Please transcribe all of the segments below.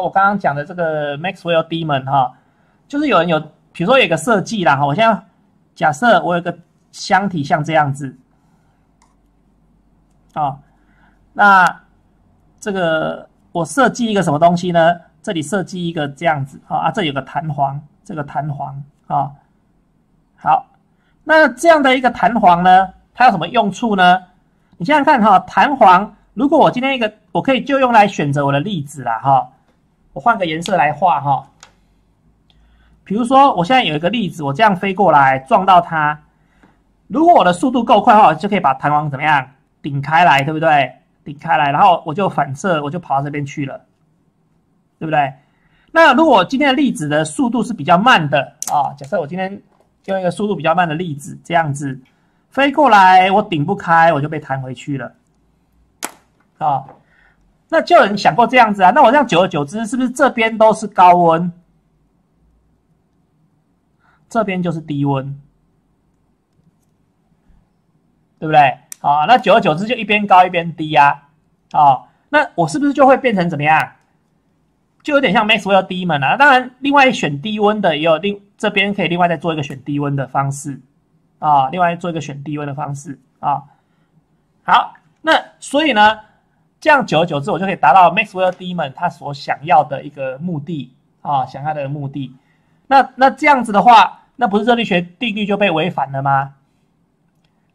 我刚刚讲的这个 Maxwell Demon 哈，就是有人有，比如说有个设计啦哈。我现在假设我有个箱体像这样子啊，那这个我设计一个什么东西呢？这里设计一个这样子啊啊，这有个弹簧，这个弹簧啊。好，那这样的一个弹簧呢，它有什么用处呢？你想想看哈，弹簧如果我今天一个，我可以就用来选择我的粒子啦哈。我换个颜色来画哈，比如说我现在有一个例子，我这样飞过来撞到它，如果我的速度够快的话，就可以把弹簧怎么样顶开来，对不对？顶开来，然后我就反射，我就跑到这边去了，对不对？那如果今天的粒子的速度是比较慢的啊，假设我今天用一个速度比较慢的粒子这样子飞过来，我顶不开，我就被弹回去了，啊。那就有人想过这样子啊？那我这样久而久之，是不是这边都是高温，这边就是低温，对不对？好，那久而久之就一边高一边低啊！哦，那我是不是就会变成怎么样？就有点像 Maxwell d e m o 当然，另外选低温的也有，另这边可以另外再做一个选低温的方式啊，另外做一个选低温的方式啊。好，那所以呢？这样久而久之，我就可以达到 Maxwell Demon 他所想要的一个目的啊，想要的目的。那那这样子的话，那不是热力学定律就被违反了吗？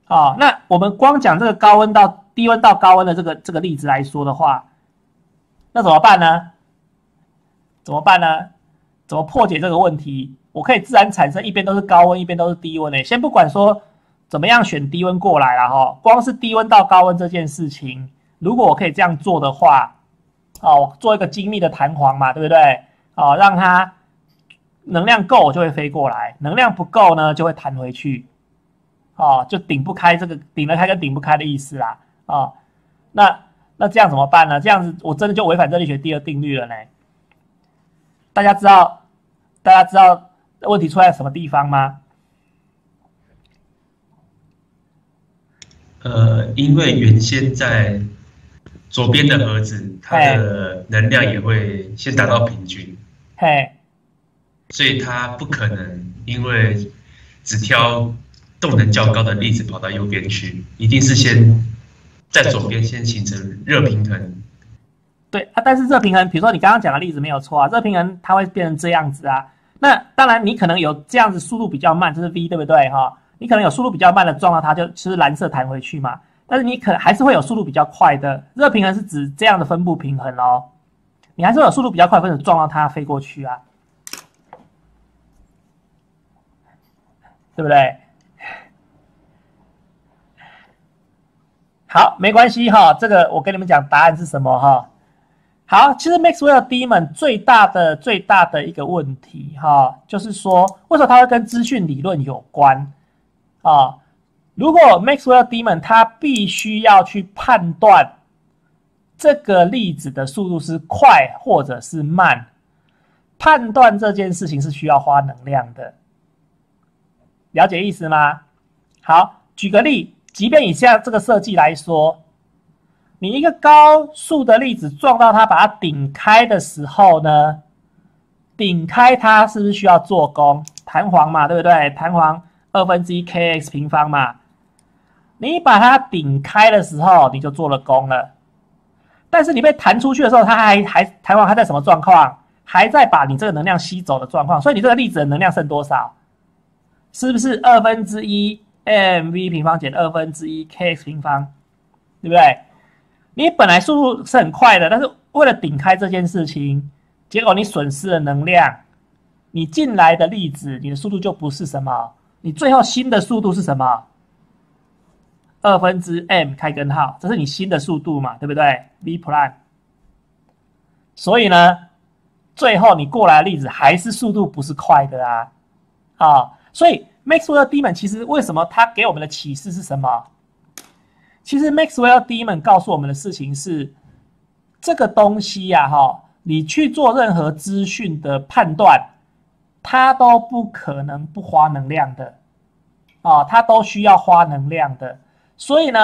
啊，那我们光讲这个高温到低温到高温的这个这个例子来说的话，那怎么办呢？怎么办呢？怎么破解这个问题？我可以自然产生一边都是高温，一边都是低温诶。先不管说怎么样选低温过来了哈，光是低温到高温这件事情。如果我可以这样做的话，哦，做一个精密的弹簧嘛，对不对？哦，让它能量够就会飞过来，能量不够呢就会弹回去，哦，就顶不开这个顶得开跟顶不开的意思啦，哦，那那这样怎么办呢？这样子我真的就违反热力学第二定律了呢？大家知道大家知道问题出在什么地方吗？呃，因为原先在。左边的盒子，它的能量也会先达到平均，嘿，所以它不可能因为只挑动能较高的粒子跑到右边去，一定是先在左边先形成热平衡。对啊，但是热平衡，比如说你刚刚讲的例子没有错啊，热平衡它会变成这样子啊。那当然，你可能有这样子速度比较慢，就是 v，对不对？哈，你可能有速度比较慢的撞到它，就其实蓝色弹回去嘛。但是你可还是会有速度比较快的热平衡，是指这样的分布平衡哦。你还是有速度比较快分子撞到它飞过去啊，对不对？好，没关系哈。这个我跟你们讲答案是什么哈。好，其实 Maxwell Demon 最大的最大的一个问题哈，就是说为什么它会跟资讯理论有关啊？如果 Maxwell demon 他必须要去判断这个粒子的速度是快或者是慢，判断这件事情是需要花能量的，了解意思吗？好，举个例，即便以下这个设计来说，你一个高速的粒子撞到它，把它顶开的时候呢，顶开它是不是需要做功？弹簧嘛，对不对？弹簧二分之一 k x 平方嘛。你把它顶开的时候，你就做了功了。但是你被弹出去的时候，它还还弹簧还在什么状况？还在把你这个能量吸走的状况。所以你这个粒子的能量剩多少？是不是二分之一 m v 平方减二分之一 k x 平方？对不对？你本来速度是很快的，但是为了顶开这件事情，结果你损失了能量。你进来的粒子，你的速度就不是什么。你最后新的速度是什么？二分之 m 开根号，这是你新的速度嘛，对不对？v p l a n 所以呢，最后你过来的例子还是速度不是快的啊，啊，所以 Maxwell Demon 其实为什么他给我们的启示是什么？其实 Maxwell Demon 告诉我们的事情是，这个东西呀，哈，你去做任何资讯的判断，它都不可能不花能量的，啊，它都需要花能量的。所以呢，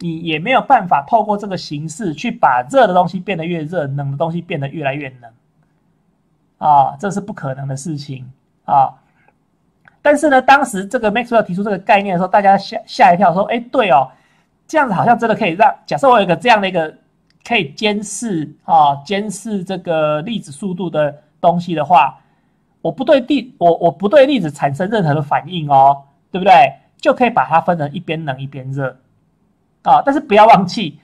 你也没有办法透过这个形式去把热的东西变得越热，冷的东西变得越来越冷，啊，这是不可能的事情啊。但是呢，当时这个 Maxwell 提出这个概念的时候，大家吓吓一跳，说，哎，对哦，这样子好像真的可以让，假设我有一个这样的一个可以监视啊，监视这个粒子速度的东西的话，我不对地，我我不对粒子产生任何的反应哦，对不对？就可以把它分成一边冷一边热啊，但是不要忘记，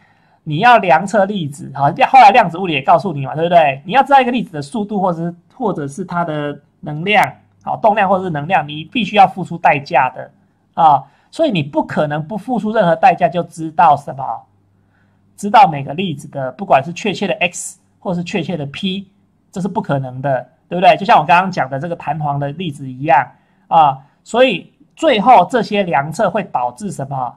你要量测粒子，好，后来量子物理也告诉你嘛，对不对？你要知道一个粒子的速度，或者是或者是它的能量，好，动量或者是能量，你必须要付出代价的啊，所以你不可能不付出任何代价就知道什么，知道每个粒子的，不管是确切的 x，或是确切的 p，这是不可能的，对不对？就像我刚刚讲的这个弹簧的例子一样啊，所以。最后，这些良策会导致什么？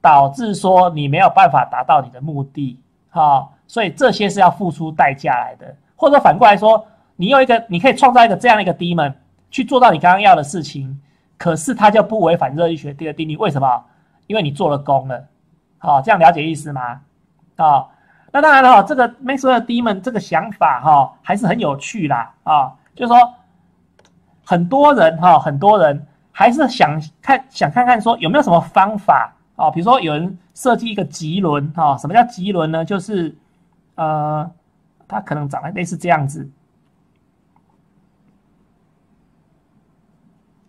导致说你没有办法达到你的目的，哈。所以这些是要付出代价来的。或者反过来说，你有一个，你可以创造一个这样的一个低门，去做到你刚刚要的事情，可是它就不违反热力学第二定律。为什么？因为你做了功了，好，这样了解意思吗？啊，那当然了，这个 m a x w e l e m o 门这个想法，哈，还是很有趣啦，啊，就是说很多人，哈，很多人。还是想看想看看说有没有什么方法哦？比如说有人设计一个棘轮哈？什么叫棘轮呢？就是，呃，它可能长得类似这样子，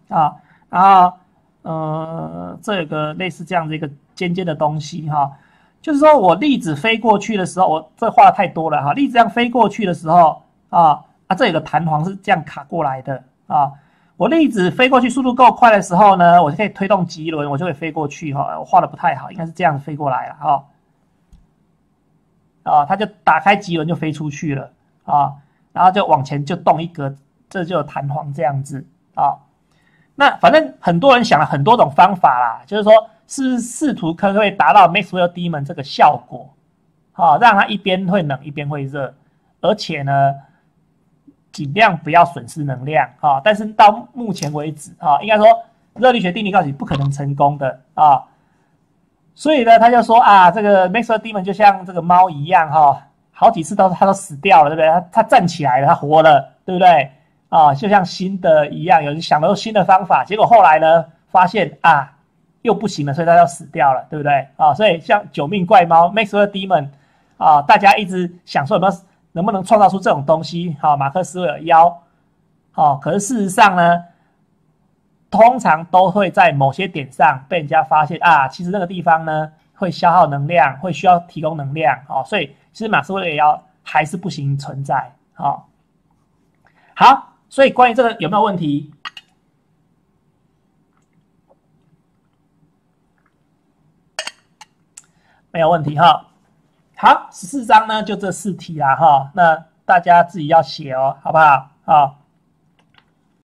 啊，然后，呃，这个类似这样的一个尖尖的东西哈，就是说我粒子飞过去的时候，我这画的太多了哈，粒子这样飞过去的时候，啊啊，这有个弹簧是这样卡过来的啊。我粒子飞过去速度够快的时候呢，我就可以推动棘轮，我就会飞过去哈。我画的不太好，应该是这样飞过来了哈。啊，它就打开棘轮就飞出去了啊，然后就往前就动一格，这就有弹簧这样子啊。那反正很多人想了很多种方法啦，就是说是试图可可以达到 Maxwell Demon 这个效果，啊，让它一边会冷一边会热，而且呢。尽量不要损失能量啊！但是到目前为止啊，应该说热力学定律告诉你不可能成功的啊，所以呢，他就说啊，这个 Maxwell Demon 就像这个猫一样哈，好几次都是他都死掉了，对不对？他他站起来了，他活了，对不对？啊，就像新的一样，有人想用新的方法，结果后来呢发现啊又不行了，所以他要死掉了，对不对？啊，所以像九命怪猫 Maxwell Demon 啊，大家一直想说有没有？能不能创造出这种东西？哈，马克思韦尔妖，好，可是事实上呢，通常都会在某些点上被人家发现啊。其实那个地方呢，会消耗能量，会需要提供能量，哦，所以其实马克斯韦尔妖还是不行存在，好，好，所以关于这个有没有问题？没有问题哈。好，十四章呢，就这四题啦，哈，那大家自己要写哦，好不好？好。